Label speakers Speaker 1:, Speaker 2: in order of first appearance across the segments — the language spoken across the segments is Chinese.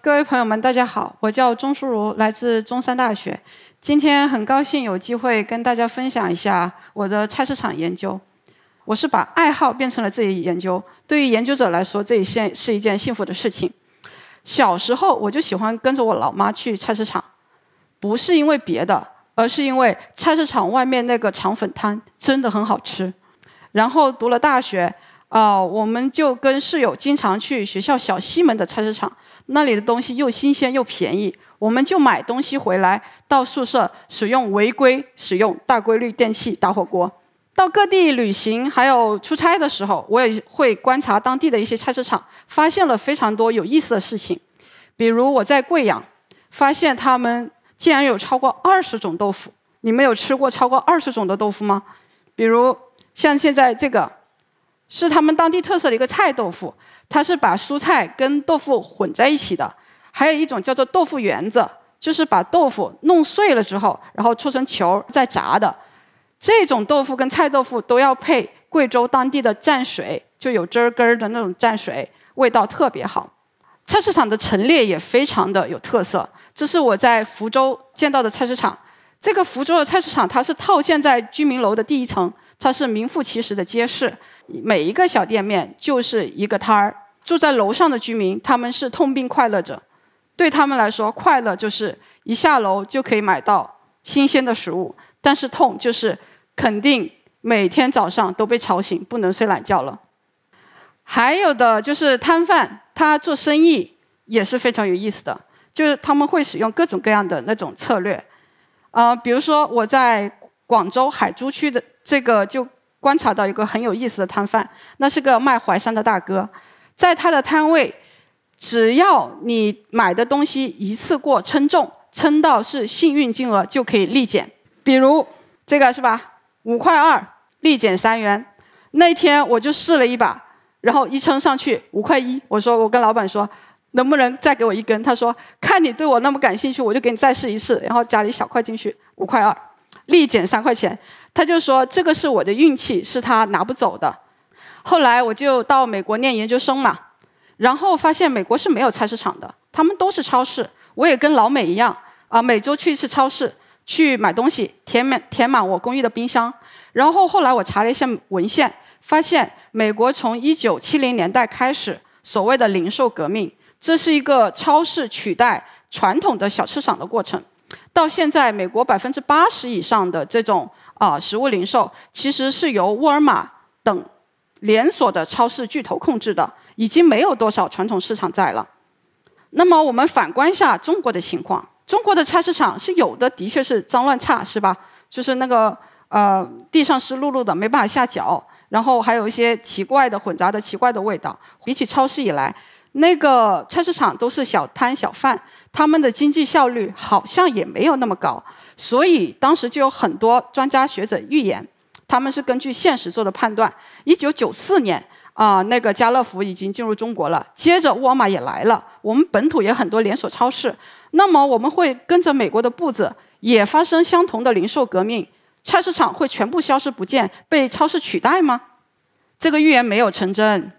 Speaker 1: 各位朋友们，大家好，我叫钟淑如，来自中山大学。今天很高兴有机会跟大家分享一下我的菜市场研究。我是把爱好变成了自己研究，对于研究者来说，这一件是一件幸福的事情。小时候我就喜欢跟着我老妈去菜市场，不是因为别的，而是因为菜市场外面那个肠粉摊真的很好吃。然后读了大学。哦，我们就跟室友经常去学校小西门的菜市场，那里的东西又新鲜又便宜，我们就买东西回来，到宿舍使用违规使用大功率电器打火锅。到各地旅行还有出差的时候，我也会观察当地的一些菜市场，发现了非常多有意思的事情。比如我在贵阳，发现他们竟然有超过二十种豆腐。你们有吃过超过二十种的豆腐吗？比如像现在这个。是他们当地特色的一个菜豆腐，它是把蔬菜跟豆腐混在一起的。还有一种叫做豆腐圆子，就是把豆腐弄碎了之后，然后搓成球再炸的。这种豆腐跟菜豆腐都要配贵州当地的蘸水，就有汁儿根儿的那种蘸水，味道特别好。菜市场的陈列也非常的有特色。这是我在福州见到的菜市场。这个福州的菜市场它是套现在居民楼的第一层，它是名副其实的街市。每一个小店面就是一个摊儿。住在楼上的居民，他们是痛并快乐着。对他们来说，快乐就是一下楼就可以买到新鲜的食物；但是痛就是肯定每天早上都被吵醒，不能睡懒觉了。还有的就是摊贩，他做生意也是非常有意思的，就是他们会使用各种各样的那种策略。呃，比如说我在广州海珠区的这个就。观察到一个很有意思的摊贩，那是个卖淮山的大哥，在他的摊位，只要你买的东西一次过称重，称到是幸运金额就可以立减。比如这个是吧，五块二立减三元。那天我就试了一把，然后一称上去五块一，我说我跟老板说，能不能再给我一根？他说看你对我那么感兴趣，我就给你再试一次。然后加了一小块进去，五块二，立减三块钱。他就说：“这个是我的运气，是他拿不走的。”后来我就到美国念研究生嘛，然后发现美国是没有菜市场的，他们都是超市。我也跟老美一样啊，每周去一次超市去买东西，填满填满我公寓的冰箱。然后后来我查了一下文献，发现美国从一九七零年代开始所谓的零售革命，这是一个超市取代传统的小市场的过程。到现在，美国百分之八十以上的这种。啊，食物零售其实是由沃尔玛等连锁的超市巨头控制的，已经没有多少传统市场在了。那么我们反观一下中国的情况，中国的菜市场是有的，的确是脏乱差，是吧？就是那个呃，地上湿漉漉的，没办法下脚，然后还有一些奇怪的混杂的奇怪的味道。比起超市以来，那个菜市场都是小摊小贩，他们的经济效率好像也没有那么高。所以当时就有很多专家学者预言，他们是根据现实做的判断。一九九四年啊，那个家乐福已经进入中国了，接着沃尔玛也来了，我们本土也很多连锁超市。那么我们会跟着美国的步子，也发生相同的零售革命？菜市场会全部消失不见，被超市取代吗？这个预言没有成真。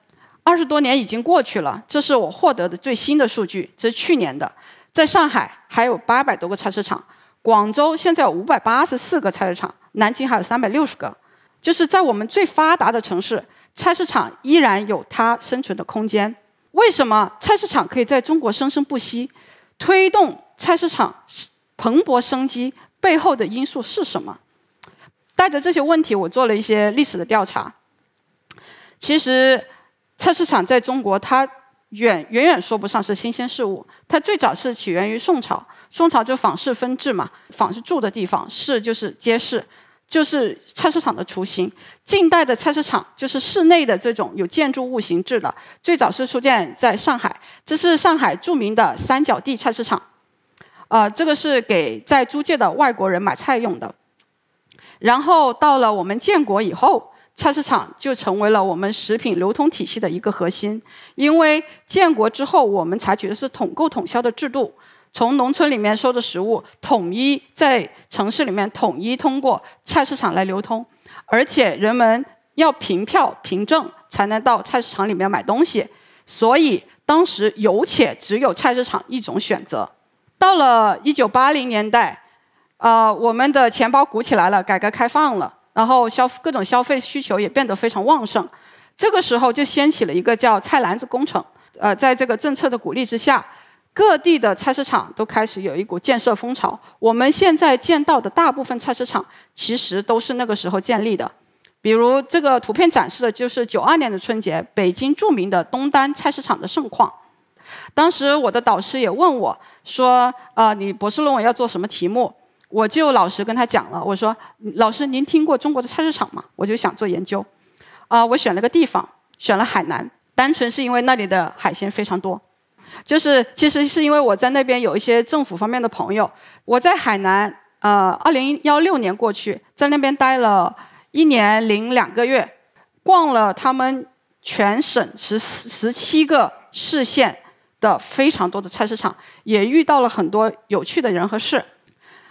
Speaker 1: 二十多年已经过去了，这是我获得的最新的数据，这是去年的，在上海还有八百多个菜市场。广州现在有五百八十四个菜市场，南京还有三百六十个，就是在我们最发达的城市，菜市场依然有它生存的空间。为什么菜市场可以在中国生生不息，推动菜市场蓬勃生机背后的因素是什么？带着这些问题，我做了一些历史的调查。其实，菜市场在中国它远远远说不上是新鲜事物，它最早是起源于宋朝。宋朝就坊市分治嘛，坊是住的地方，市就是街市，就是菜市场的雏形。近代的菜市场就是室内的这种有建筑物形制的，最早是出现在上海，这是上海著名的三角地菜市场。呃，这个是给在租界的外国人买菜用的。然后到了我们建国以后，菜市场就成为了我们食品流通体系的一个核心，因为建国之后我们采取的是统购统销的制度。从农村里面收的食物，统一在城市里面统一通过菜市场来流通，而且人们要凭票凭证才能到菜市场里面买东西，所以当时有且只有菜市场一种选择。到了一九八零年代，啊，我们的钱包鼓起来了，改革开放了，然后消各种消费需求也变得非常旺盛，这个时候就掀起了一个叫“菜篮子工程”。呃，在这个政策的鼓励之下。各地的菜市场都开始有一股建设风潮。我们现在见到的大部分菜市场，其实都是那个时候建立的。比如这个图片展示的就是九二年的春节，北京著名的东单菜市场的盛况。当时我的导师也问我说：“啊，你博士论文要做什么题目？”我就老实跟他讲了，我说：“老师，您听过中国的菜市场吗？我就想做研究。啊，我选了个地方，选了海南，单纯是因为那里的海鲜非常多。”就是其实是因为我在那边有一些政府方面的朋友，我在海南，呃，二零幺六年过去，在那边待了一年零两个月，逛了他们全省十十七个市县的非常多的菜市场，也遇到了很多有趣的人和事。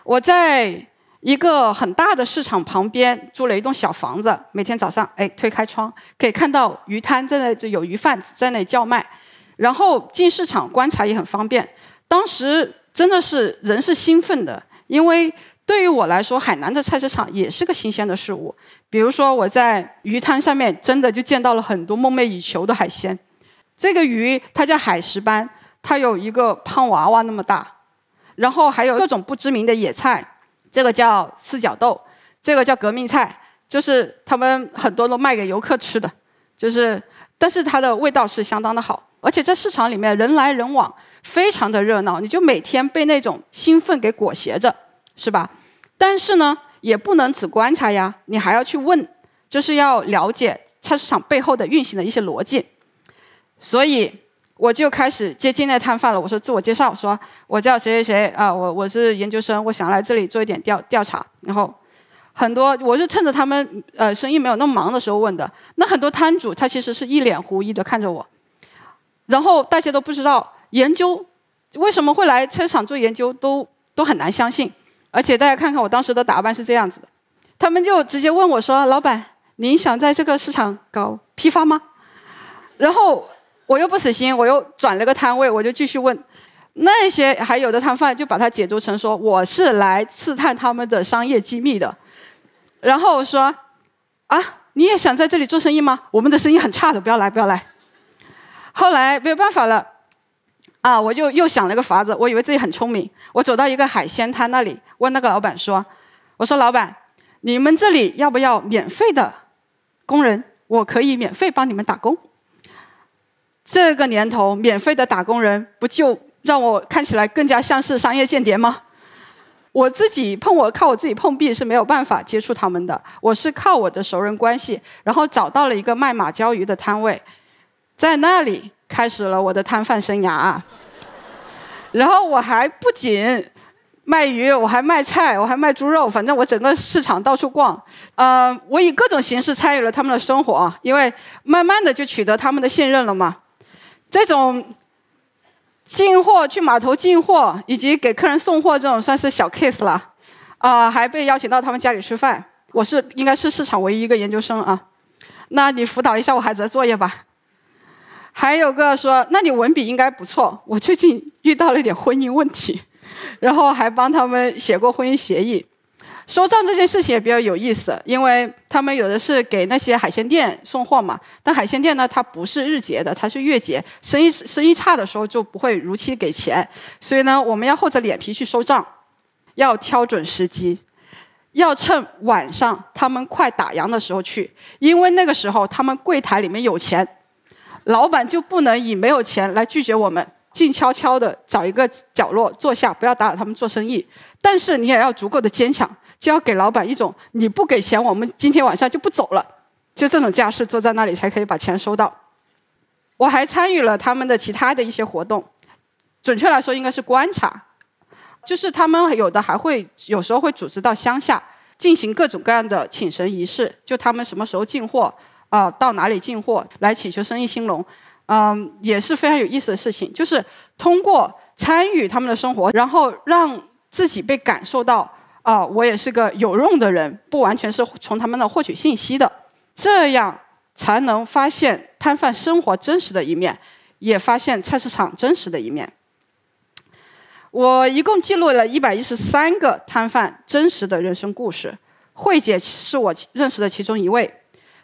Speaker 1: 我在一个很大的市场旁边租了一栋小房子，每天早上哎推开窗可以看到鱼摊在那有鱼贩子在那叫卖。然后进市场观察也很方便，当时真的是人是兴奋的，因为对于我来说，海南的菜市场也是个新鲜的事物。比如说我在鱼摊上面，真的就见到了很多梦寐以求的海鲜。这个鱼它叫海石斑，它有一个胖娃娃那么大，然后还有各种不知名的野菜。这个叫四角豆，这个叫革命菜，就是他们很多都卖给游客吃的，就是。但是它的味道是相当的好，而且在市场里面人来人往，非常的热闹，你就每天被那种兴奋给裹挟着，是吧？但是呢，也不能只观察呀，你还要去问，就是要了解菜市场背后的运行的一些逻辑。所以我就开始接近那摊贩了，我说自我介绍说我叫谁谁谁啊，我我是研究生，我想来这里做一点调调查，然后。很多我是趁着他们呃生意没有那么忙的时候问的，那很多摊主他其实是一脸狐疑的看着我，然后大家都不知道研究为什么会来车场做研究，都都很难相信。而且大家看看我当时的打扮是这样子的，他们就直接问我说：“老板，您想在这个市场搞批发吗？”然后我又不死心，我又转了个摊位，我就继续问。那些还有的摊贩就把它解读成说我是来刺探他们的商业机密的。然后我说：“啊，你也想在这里做生意吗？我们的生意很差的，不要来，不要来。”后来没有办法了，啊，我就又想了个法子。我以为自己很聪明，我走到一个海鲜摊那里，问那个老板说：“我说老板，你们这里要不要免费的工人？我可以免费帮你们打工。这个年头，免费的打工人，不就让我看起来更加像是商业间谍吗？”我自己碰我靠我自己碰壁是没有办法接触他们的，我是靠我的熟人关系，然后找到了一个卖马鲛鱼的摊位，在那里开始了我的摊贩生涯。然后我还不仅卖鱼，我还卖菜，我还卖猪肉，反正我整个市场到处逛。呃，我以各种形式参与了他们的生活，因为慢慢的就取得他们的信任了嘛。这种。进货去码头进货，以及给客人送货，这种算是小 case 了，啊，还被邀请到他们家里吃饭。我是应该是市场唯一一个研究生啊，那你辅导一下我孩子的作业吧。还有个说，那你文笔应该不错。我最近遇到了一点婚姻问题，然后还帮他们写过婚姻协议。收账这件事情也比较有意思，因为他们有的是给那些海鲜店送货嘛，但海鲜店呢，它不是日结的，它是月结，生意生意差的时候就不会如期给钱，所以呢，我们要厚着脸皮去收账，要挑准时机，要趁晚上他们快打烊的时候去，因为那个时候他们柜台里面有钱，老板就不能以没有钱来拒绝我们，静悄悄的找一个角落坐下，不要打扰他们做生意，但是你也要足够的坚强。就要给老板一种你不给钱，我们今天晚上就不走了，就这种架势坐在那里才可以把钱收到。我还参与了他们的其他的一些活动，准确来说应该是观察，就是他们有的还会有时候会组织到乡下进行各种各样的请神仪式，就他们什么时候进货啊，到哪里进货来祈求生意兴隆，嗯，也是非常有意思的事情，就是通过参与他们的生活，然后让自己被感受到。啊，我也是个有用的人，不完全是从他们那获取信息的，这样才能发现摊贩生活真实的一面，也发现菜市场真实的一面。我一共记录了一百一十三个摊贩真实的人生故事。慧姐是我认识的其中一位，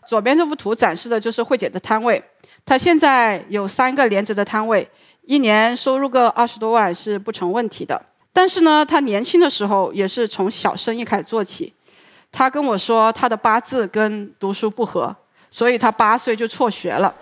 Speaker 1: 左边这幅图展示的就是慧姐的摊位，她现在有三个连着的摊位，一年收入个二十多万是不成问题的。但是呢，他年轻的时候也是从小生意开始做起。他跟我说，他的八字跟读书不合，所以他八岁就辍学了。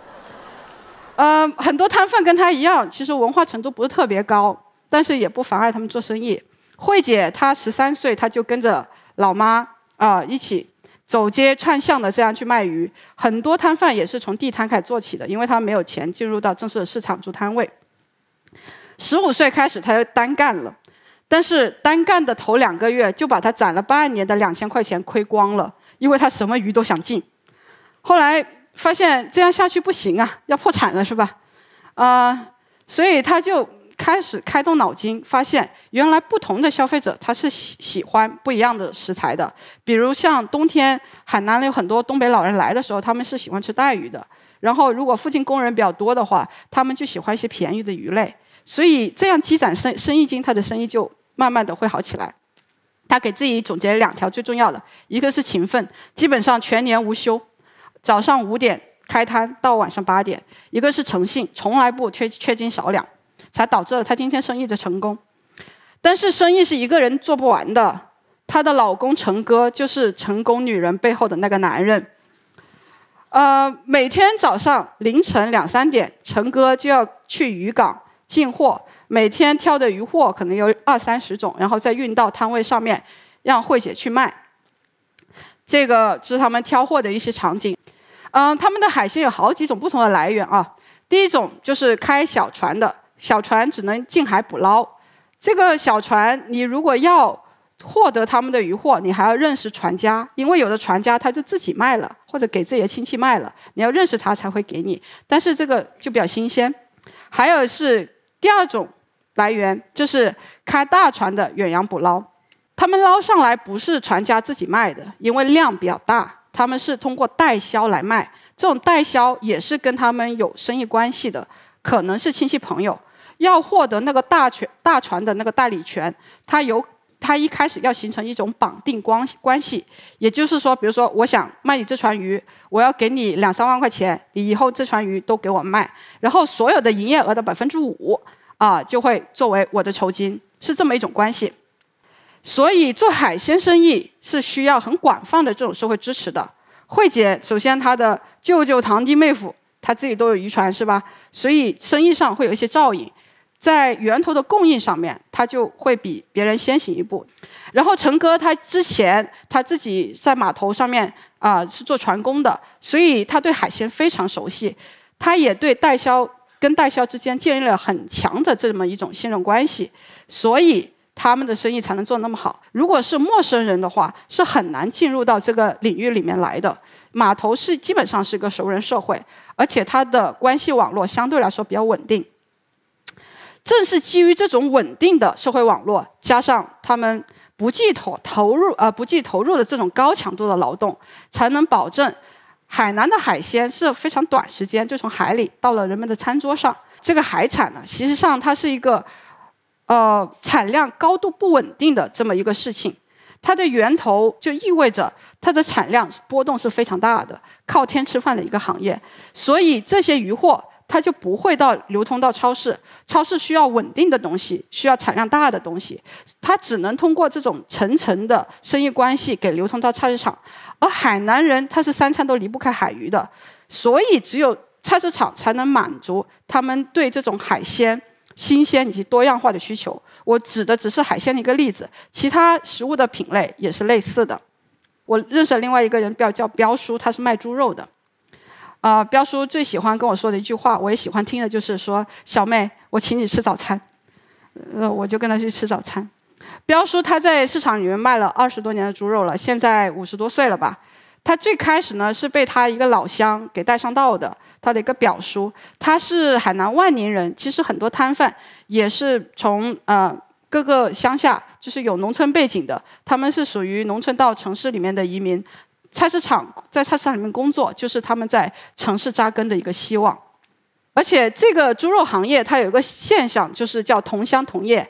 Speaker 1: 呃，很多摊贩跟他一样，其实文化程度不是特别高，但是也不妨碍他们做生意。慧姐她十三岁，她就跟着老妈啊一起走街串巷的这样去卖鱼。很多摊贩也是从地摊开始做起的，因为他没有钱进入到正式的市场租摊位。十五岁开始，他就单干了。但是单干的头两个月就把他攒了半年的两千块钱亏光了，因为他什么鱼都想进。后来发现这样下去不行啊，要破产了是吧？啊，所以他就开始开动脑筋，发现原来不同的消费者他是喜喜欢不一样的食材的。比如像冬天，海南有很多东北老人来的时候，他们是喜欢吃带鱼的。然后如果附近工人比较多的话，他们就喜欢一些便宜的鱼类。所以这样积攒生生意经，他的生意就。慢慢的会好起来。她给自己总结了两条最重要的，一个是勤奋，基本上全年无休，早上五点开摊到晚上八点；一个是诚信，从来不缺缺斤少两，才导致了她今天生意的成功。但是生意是一个人做不完的，她的老公陈哥就是成功女人背后的那个男人。呃，每天早上凌晨两三点，陈哥就要去渔港进货。每天挑的鱼货可能有二三十种，然后再运到摊位上面，让慧姐去卖。这个是他们挑货的一些场景。嗯，他们的海鲜有好几种不同的来源啊。第一种就是开小船的，小船只能近海捕捞。这个小船，你如果要获得他们的鱼货，你还要认识船家，因为有的船家他就自己卖了，或者给自己的亲戚卖了，你要认识他才会给你。但是这个就比较新鲜。还有是第二种。来源就是开大船的远洋捕捞，他们捞上来不是船家自己卖的，因为量比较大，他们是通过代销来卖。这种代销也是跟他们有生意关系的，可能是亲戚朋友。要获得那个大船大船的那个代理权，他有他一开始要形成一种绑定关关系，也就是说，比如说我想卖你这船鱼，我要给你两三万块钱，你以后这船鱼都给我卖，然后所有的营业额的百分之五。啊，就会作为我的酬金，是这么一种关系。所以做海鲜生意是需要很广泛的这种社会支持的。慧姐首先她的舅舅、堂弟、妹夫，他自己都有渔船，是吧？所以生意上会有一些照应，在源头的供应上面，他就会比别人先行一步。然后陈哥他之前他自己在码头上面啊是做船工的，所以他对海鲜非常熟悉，他也对代销。跟代销之间建立了很强的这么一种信任关系，所以他们的生意才能做那么好。如果是陌生人的话，是很难进入到这个领域里面来的。码头是基本上是个熟人社会，而且它的关系网络相对来说比较稳定。正是基于这种稳定的社会网络，加上他们不计投投入呃不计投入的这种高强度的劳动，才能保证。海南的海鲜是非常短时间就从海里到了人们的餐桌上。这个海产呢，其实上它是一个，呃，产量高度不稳定的这么一个事情，它的源头就意味着它的产量波动是非常大的，靠天吃饭的一个行业。所以这些渔获。它就不会到流通到超市，超市需要稳定的东西，需要产量大的东西，它只能通过这种层层的生意关系给流通到菜市场。而海南人他是三餐都离不开海鱼的，所以只有菜市场才能满足他们对这种海鲜新鲜以及多样化的需求。我指的只是海鲜的一个例子，其他食物的品类也是类似的。我认识另外一个人，叫叫彪叔，他是卖猪肉的。啊，彪叔最喜欢跟我说的一句话，我也喜欢听的，就是说：“小妹，我请你吃早餐。”呃，我就跟他去吃早餐。彪叔他在市场里面卖了二十多年的猪肉了，现在五十多岁了吧。他最开始呢是被他一个老乡给带上道的，他的一个表叔，他是海南万宁人。其实很多摊贩也是从呃各个乡下，就是有农村背景的，他们是属于农村到城市里面的移民。菜市场在菜市场里面工作，就是他们在城市扎根的一个希望。而且，这个猪肉行业它有一个现象，就是叫同乡同业。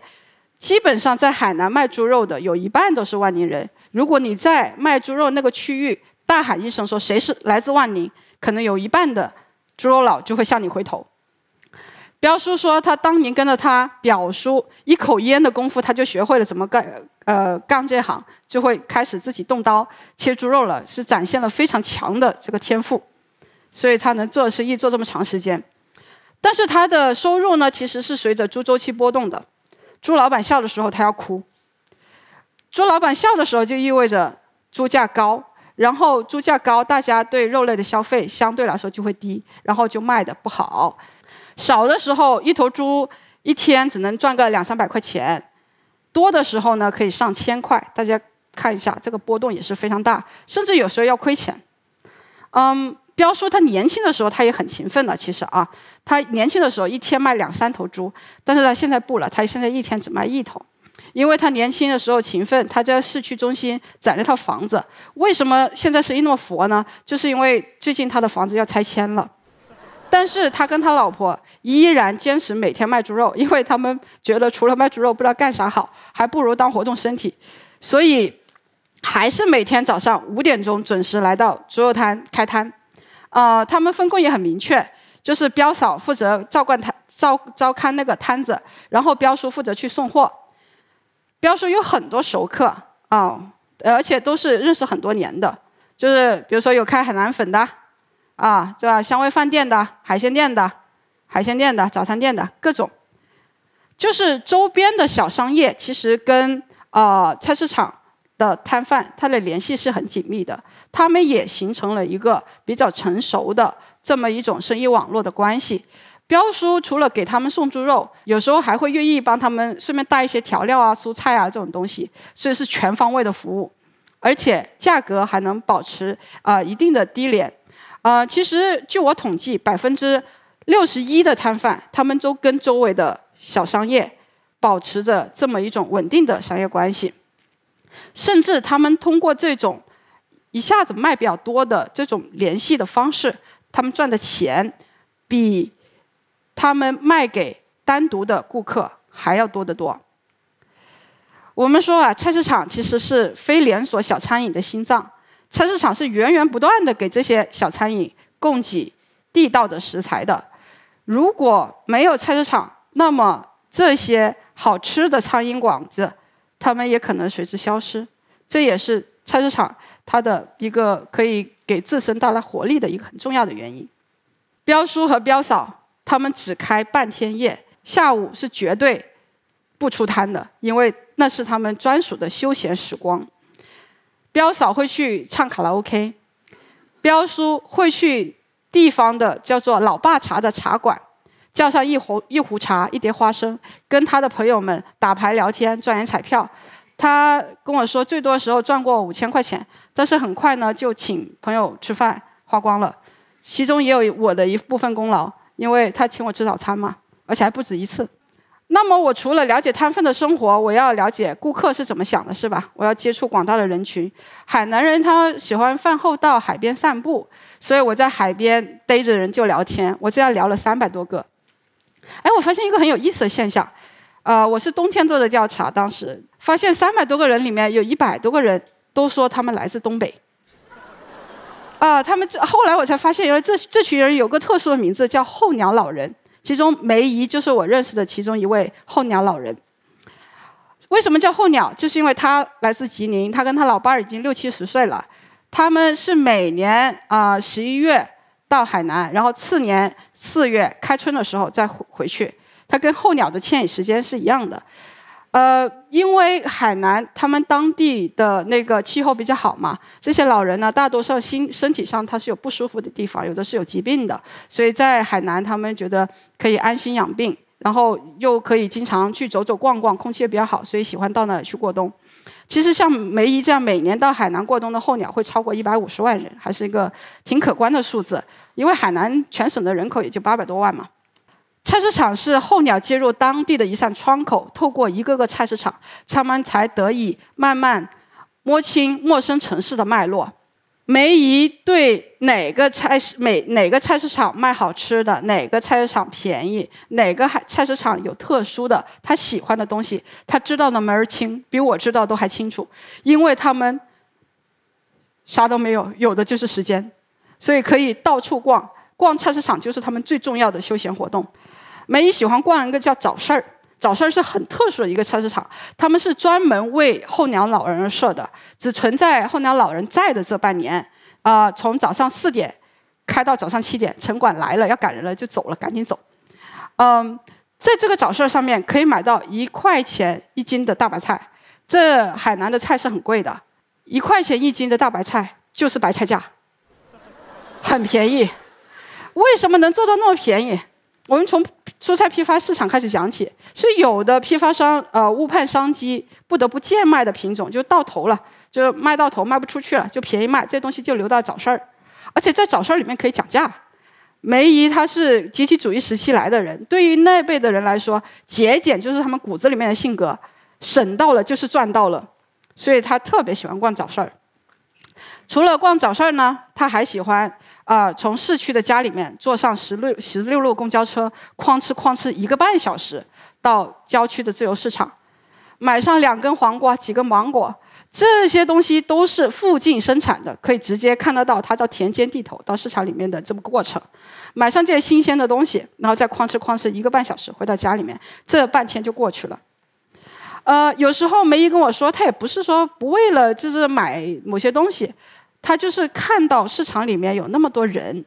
Speaker 1: 基本上在海南卖猪肉的，有一半都是万宁人。如果你在卖猪肉那个区域大喊一声说“谁是来自万宁”，可能有一半的猪肉佬就会向你回头。彪叔说，他当年跟着他表叔一口烟的功夫，他就学会了怎么干。呃，干这行就会开始自己动刀切猪肉了，是展现了非常强的这个天赋，所以他能做生意做这么长时间。但是他的收入呢，其实是随着猪周期波动的。猪老板笑的时候，他要哭；猪老板笑的时候，就意味着猪价高，然后猪价高，大家对肉类的消费相对来说就会低，然后就卖的不好。少的时候，一头猪一天只能赚个两三百块钱。多的时候呢，可以上千块，大家看一下，这个波动也是非常大，甚至有时候要亏钱。嗯，彪叔他年轻的时候他也很勤奋的，其实啊，他年轻的时候一天卖两三头猪，但是他现在不了，他现在一天只卖一头，因为他年轻的时候勤奋，他在市区中心攒了套房子，为什么现在生意那么佛呢？就是因为最近他的房子要拆迁了。但是他跟他老婆依然坚持每天卖猪肉，因为他们觉得除了卖猪肉不知道干啥好，还不如当活动身体，所以还是每天早上五点钟准时来到猪肉摊开摊。啊，他们分工也很明确，就是彪嫂负责照管摊、照照看那个摊子，然后彪叔负责去送货。彪叔有很多熟客啊，而且都是认识很多年的，就是比如说有开海南粉的。啊，对吧？香味饭店的、海鲜店的、海鲜店的、早餐店的各种，就是周边的小商业，其实跟啊菜市场的摊贩，它的联系是很紧密的。他们也形成了一个比较成熟的这么一种生意网络的关系。彪叔除了给他们送猪肉，有时候还会愿意帮他们顺便带一些调料啊、蔬菜啊这种东西，所以是全方位的服务，而且价格还能保持啊一定的低廉。呃，其实据我统计，百分之六十一的摊贩，他们都跟周围的小商业保持着这么一种稳定的商业关系，甚至他们通过这种一下子卖比较多的这种联系的方式，他们赚的钱比他们卖给单独的顾客还要多得多。我们说啊，菜市场其实是非连锁小餐饮的心脏。菜市场是源源不断的给这些小餐饮供给地道的食材的，如果没有菜市场，那么这些好吃的苍蝇馆子，他们也可能随之消失。这也是菜市场它的一个可以给自身带来活力的一个很重要的原因。彪叔和彪嫂他们只开半天夜，下午是绝对不出摊的，因为那是他们专属的休闲时光。彪嫂会去唱卡拉 OK，彪叔会去地方的叫做“老爸茶”的茶馆，叫上一壶一壶茶、一碟花生，跟他的朋友们打牌聊天、赚点彩票。他跟我说，最多时候赚过五千块钱，但是很快呢就请朋友吃饭花光了，其中也有我的一部分功劳，因为他请我吃早餐嘛，而且还不止一次。那么我除了了解摊贩的生活，我要了解顾客是怎么想的，是吧？我要接触广大的人群。海南人他喜欢饭后到海边散步，所以我在海边逮着人就聊天，我这样聊了三百多个。哎，我发现一个很有意思的现象，啊，我是冬天做的调查，当时发现三百多个人里面有一百多个人都说他们来自东北。啊，他们这后来我才发现，原来这这群人有个特殊的名字，叫“候鸟老人”。其中梅姨就是我认识的其中一位候鸟老人。为什么叫候鸟？就是因为他来自吉林，他跟他老伴儿已经六七十岁了，他们是每年啊十一月到海南，然后次年四月开春的时候再回回去。他跟候鸟的迁移时间是一样的。呃，因为海南他们当地的那个气候比较好嘛，这些老人呢，大多数心身体上他是有不舒服的地方，有的是有疾病的，所以在海南他们觉得可以安心养病，然后又可以经常去走走逛逛，空气也比较好，所以喜欢到那里去过冬。其实像梅姨这样每年到海南过冬的候鸟会超过一百五十万人，还是一个挺可观的数字，因为海南全省的人口也就八百多万嘛。菜市场是候鸟接入当地的一扇窗口，透过一个个菜市场，他们才得以慢慢摸清陌生城市的脉络。梅姨对哪个菜市、每哪个菜市场卖好吃的，哪个菜市场便宜，哪个菜菜市场有特殊的她喜欢的东西，她知道的门儿清，比我知道都还清楚。因为他们啥都没有，有的就是时间，所以可以到处逛，逛菜市场就是他们最重要的休闲活动。梅姨喜欢逛一个叫早市儿，早市儿是很特殊的一个菜市场，他们是专门为后娘老人设的，只存在后娘老人在的这半年。啊，从早上四点开到早上七点，城管来了要赶人了就走了，赶紧走。嗯，在这个早市儿上面可以买到一块钱一斤的大白菜，这海南的菜是很贵的，一块钱一斤的大白菜就是白菜价，很便宜。为什么能做到那么便宜？我们从蔬菜批发市场开始讲起，是有的批发商呃误判商机，不得不贱卖的品种就到头了，就卖到头卖不出去了，就便宜卖，这东西就留到找事儿，而且在找事儿里面可以讲价。梅姨她是集体主义时期来的人，对于那辈的人来说，节俭就是他们骨子里面的性格，省到了就是赚到了，所以她特别喜欢逛早市儿。除了逛早市呢，他还喜欢啊，从市区的家里面坐上十六十六路公交车，哐哧哐哧一个半小时到郊区的自由市场，买上两根黄瓜、几个芒果，这些东西都是附近生产的，可以直接看得到它到田间地头到市场里面的这么个过程。买上这些新鲜的东西，然后再哐哧哐哧一个半小时回到家里面，这半天就过去了。呃，有时候梅姨跟我说，她也不是说不为了就是买某些东西。他就是看到市场里面有那么多人，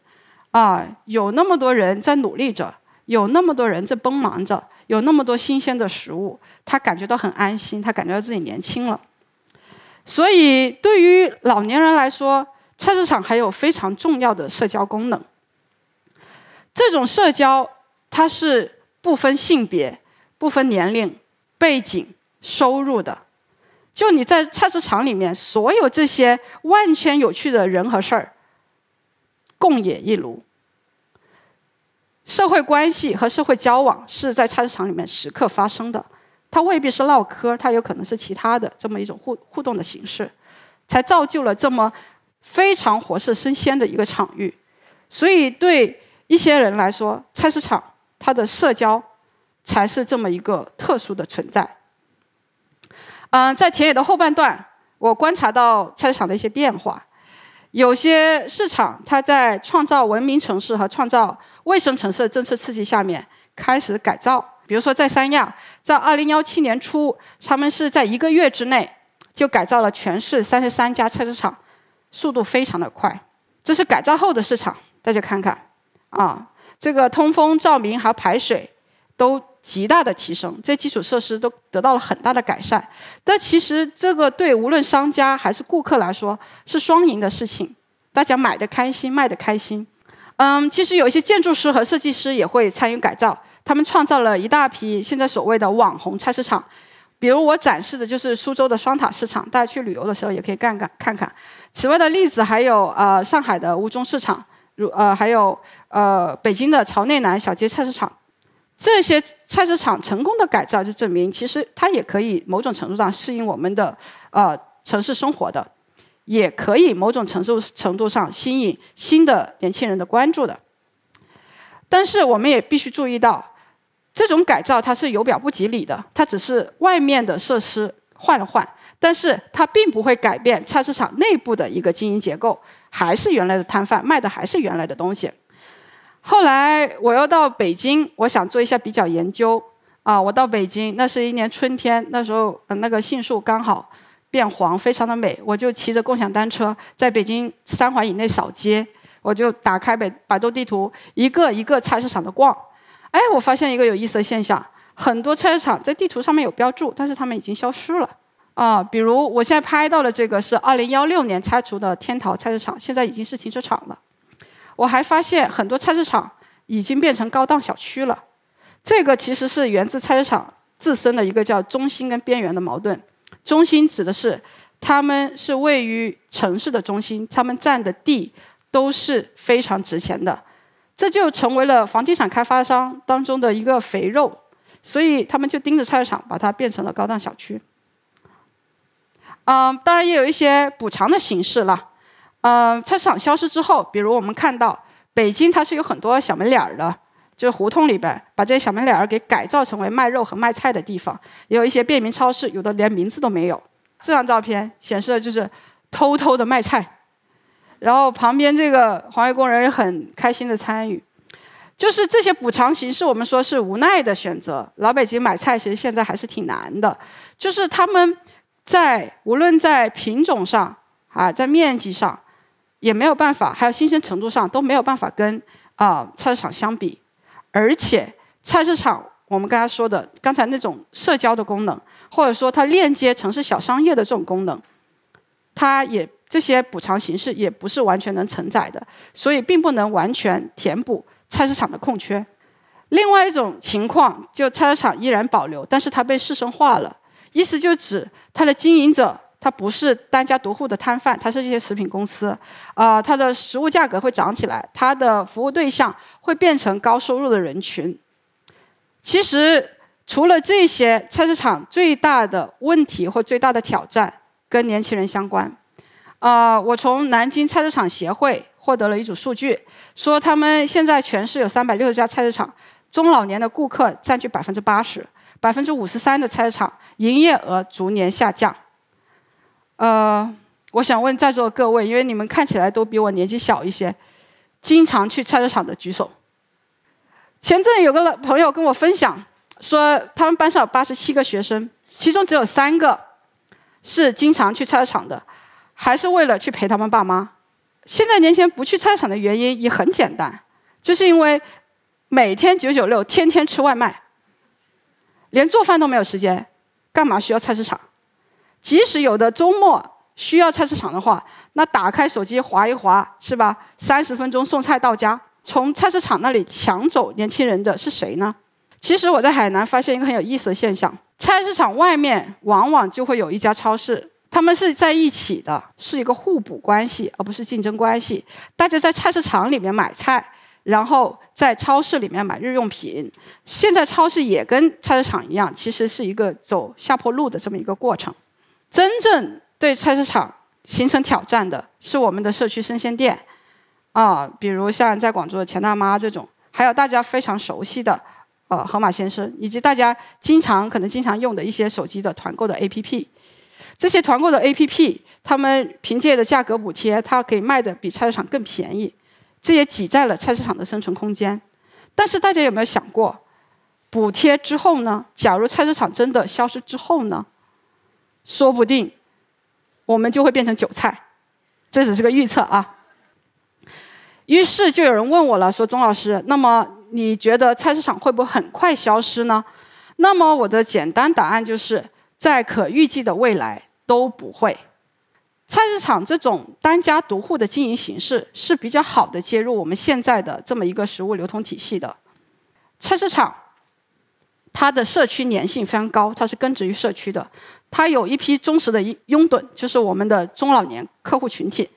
Speaker 1: 啊，有那么多人在努力着，有那么多人在奔忙着，有那么多新鲜的食物，他感觉到很安心，他感觉到自己年轻了。所以，对于老年人来说，菜市场还有非常重要的社交功能。这种社交，它是不分性别、不分年龄、背景、收入的。就你在菜市场里面，所有这些万千有趣的人和事儿，共冶一炉。社会关系和社会交往是在菜市场里面时刻发生的，它未必是唠嗑，它有可能是其他的这么一种互互动的形式，才造就了这么非常活色生鲜的一个场域。所以，对一些人来说，菜市场它的社交才是这么一个特殊的存在。嗯，在田野的后半段，我观察到菜市场的一些变化。有些市场，它在创造文明城市和创造卫生城市的政策刺激下面，开始改造。比如说在三亚，在2017年初，他们是在一个月之内就改造了全市33家菜市场，速度非常的快。这是改造后的市场，大家看看，啊，这个通风、照明和排水都。极大的提升，这基础设施都得到了很大的改善。但其实这个对无论商家还是顾客来说是双赢的事情，大家买的开心，卖的开心。嗯，其实有一些建筑师和设计师也会参与改造，他们创造了一大批现在所谓的网红菜市场，比如我展示的就是苏州的双塔市场，大家去旅游的时候也可以看看看看。此外的例子还有呃上海的吴中市场，如呃还有呃北京的朝内南小街菜市场。这些菜市场成功的改造，就证明其实它也可以某种程度上适应我们的呃城市生活的，也可以某种程度程度上吸引新的年轻人的关注的。但是我们也必须注意到，这种改造它是有表不及里的，它只是外面的设施换了换，但是它并不会改变菜市场内部的一个经营结构，还是原来的摊贩卖的还是原来的东西。后来我又到北京，我想做一下比较研究啊。我到北京，那是一年春天，那时候那个杏树刚好变黄，非常的美。我就骑着共享单车，在北京三环以内扫街，我就打开北百度地图，一个一个菜市场的逛。哎，我发现一个有意思的现象，很多菜市场在地图上面有标注，但是它们已经消失了啊。比如我现在拍到的这个是2016年拆除的天桃菜市场，现在已经是停车场了。我还发现很多菜市场已经变成高档小区了，这个其实是源自菜市场自身的一个叫中心跟边缘的矛盾。中心指的是它们是位于城市的中心，它们占的地都是非常值钱的，这就成为了房地产开发商当中的一个肥肉，所以他们就盯着菜市场，把它变成了高档小区。嗯，当然也有一些补偿的形式了。呃，菜市场消失之后，比如我们看到北京，它是有很多小门脸儿的，就是胡同里边，把这些小门脸儿给改造成为卖肉和卖菜的地方，也有一些便民超市，有的连名字都没有。这张照片显示的就是偷偷的卖菜，然后旁边这个环卫工人也很开心的参与，就是这些补偿形式，我们说是无奈的选择。老北京买菜其实现在还是挺难的，就是他们在无论在品种上啊，在面积上。也没有办法，还有新鲜程度上都没有办法跟啊菜市场相比，而且菜市场我们刚才说的刚才那种社交的功能，或者说它链接城市小商业的这种功能，它也这些补偿形式也不是完全能承载的，所以并不能完全填补菜市场的空缺。另外一种情况，就菜市场依然保留，但是它被市生化了，意思就指它的经营者。它不是单家独户的摊贩，它是这些食品公司啊。它的食物价格会涨起来，它的服务对象会变成高收入的人群。其实除了这些，菜市场最大的问题或最大的挑战跟年轻人相关啊。我从南京菜市场协会获得了一组数据，说他们现在全市有三百六十家菜市场，中老年的顾客占据百分之八十，百分之五十三的菜市场营业额逐年下降。呃，我想问在座的各位，因为你们看起来都比我年纪小一些，经常去菜市场的举手。前阵有个朋友跟我分享，说他们班上有八十七个学生，其中只有三个是经常去菜市场，的，还是为了去陪他们爸妈。现在年轻人不去菜场的原因也很简单，就是因为每天九九六，天天吃外卖，连做饭都没有时间，干嘛需要菜市场？即使有的周末需要菜市场的话，那打开手机划一划，是吧？三十分钟送菜到家。从菜市场那里抢走年轻人的是谁呢？其实我在海南发现一个很有意思的现象：菜市场外面往往就会有一家超市，他们是在一起的，是一个互补关系，而不是竞争关系。大家在菜市场里面买菜，然后在超市里面买日用品。现在超市也跟菜市场一样，其实是一个走下坡路的这么一个过程。真正对菜市场形成挑战的是我们的社区生鲜店，啊，比如像在广州的钱大妈这种，还有大家非常熟悉的呃盒马鲜生，以及大家经常可能经常用的一些手机的团购的 APP，这些团购的 APP，他们凭借着价格补贴，它可以卖的比菜市场更便宜，这也挤占了菜市场的生存空间。但是大家有没有想过，补贴之后呢？假如菜市场真的消失之后呢？说不定，我们就会变成韭菜，这只是个预测啊。于是就有人问我了，说：“钟老师，那么你觉得菜市场会不会很快消失呢？”那么我的简单答案就是在可预计的未来都不会。菜市场这种单家独户的经营形式是比较好的，接入我们现在的这么一个食物流通体系的。菜市场，它的社区粘性非常高，它是根植于社区的。它有一批忠实的拥趸，就是我们的中老年客户群体，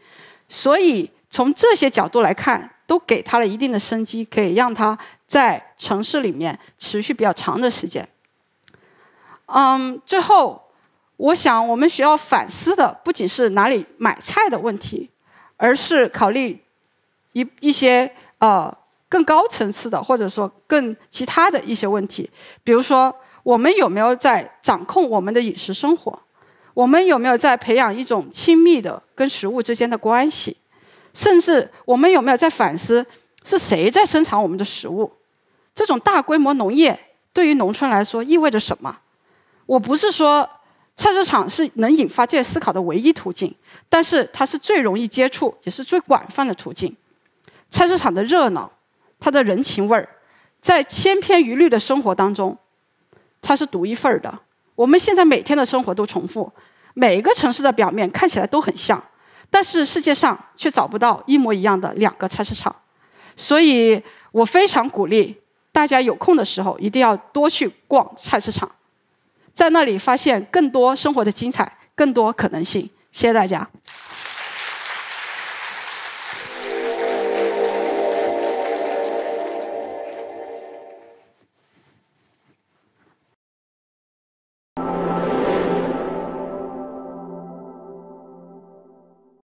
Speaker 1: 所以从这些角度来看，都给他了一定的生机，可以让它在城市里面持续比较长的时间。嗯，最后我想，我们需要反思的不仅是哪里买菜的问题，而是考虑一一些呃更高层次的，或者说更其他的一些问题，比如说。我们有没有在掌控我们的饮食生活？我们有没有在培养一种亲密的跟食物之间的关系？甚至我们有没有在反思是谁在生产我们的食物？这种大规模农业对于农村来说意味着什么？我不是说菜市场是能引发这些思考的唯一途径，但是它是最容易接触也是最广泛的途径。菜市场的热闹，它的人情味儿，在千篇一律的生活当中。它是独一份儿的。我们现在每天的生活都重复，每一个城市的表面看起来都很像，但是世界上却找不到一模一样的两个菜市场。所以我非常鼓励大家有空的时候一定要多去逛菜市场，在那里发现更多生活的精彩，更多可能性。谢谢大家。